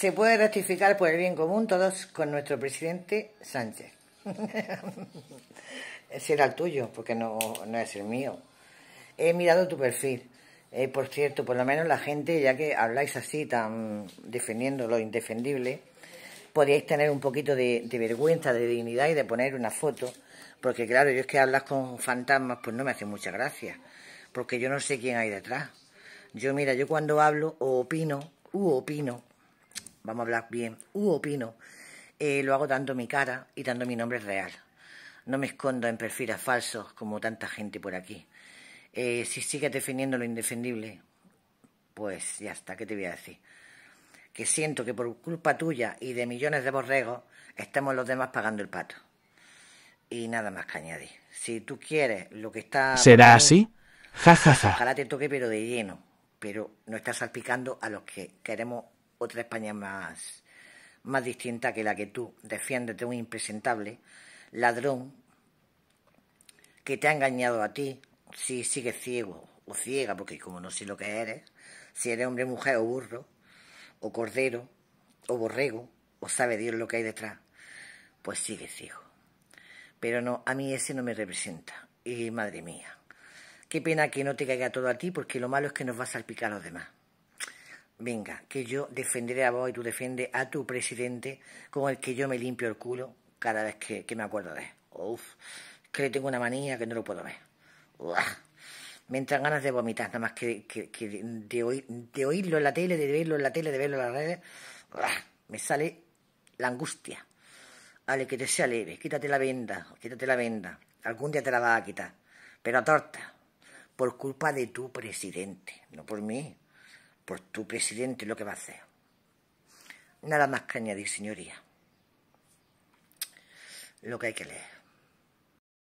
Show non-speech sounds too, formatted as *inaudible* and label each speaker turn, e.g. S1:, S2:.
S1: se puede ratificar por el bien común todos con nuestro presidente Sánchez. *laughs* Ese era el tuyo, porque no, es el mío. He mirado tu perfil. Eh, por cierto, por lo menos la gente, ya que habláis así, tan defendiendo lo indefendible, podíais tener un poquito de, de, vergüenza, de dignidad y de poner una foto. Porque claro, yo es que hablas con fantasmas, pues no me hace mucha gracia. Porque yo no sé quién hay detrás. Yo, mira, yo cuando hablo o opino, u opino, vamos a hablar bien, u opino, eh, lo hago dando mi cara y dando mi nombre real. No me escondo en perfiles falsos como tanta gente por aquí. Eh, si sigues defendiendo lo indefendible, pues ya está, ¿qué te voy a decir? Que siento que por culpa tuya y de millones de borregos estamos los demás pagando el pato. Y nada más que añadir. Si tú quieres lo que está... ¿Será así? Ja, Ojalá te toque pero de lleno, pero no estás salpicando a los que queremos otra España más, más distinta que la que tú defiendes de un impresentable ladrón que te ha engañado a ti, si sigues ciego o ciega, porque como no sé lo que eres, si eres hombre, mujer o burro, o cordero, o borrego, o sabe Dios lo que hay detrás, pues sigue ciego. Pero no, a mí ese no me representa. Y madre mía, qué pena que no te caiga todo a ti, porque lo malo es que nos va a salpicar a los demás. Venga, que yo defenderé a vos y tú defiendes a tu presidente con el que yo me limpio el culo cada vez que, me acuerdo de él. Uf, que le tengo una manía que no lo puedo ver. Me entran ganas de vomitar, nada más que, de, oírlo en la tele, de verlo en la tele, de verlo en las redes. Me sale la angustia. Ale, que te sea leve, quítate la venda, quítate la venda. Algún día te la vas a quitar. Pero a torta, por culpa de tu presidente, no por mí. Por pues tu presidente lo que va a hacer. Nada más que añadir, señoría. Lo que hay que leer.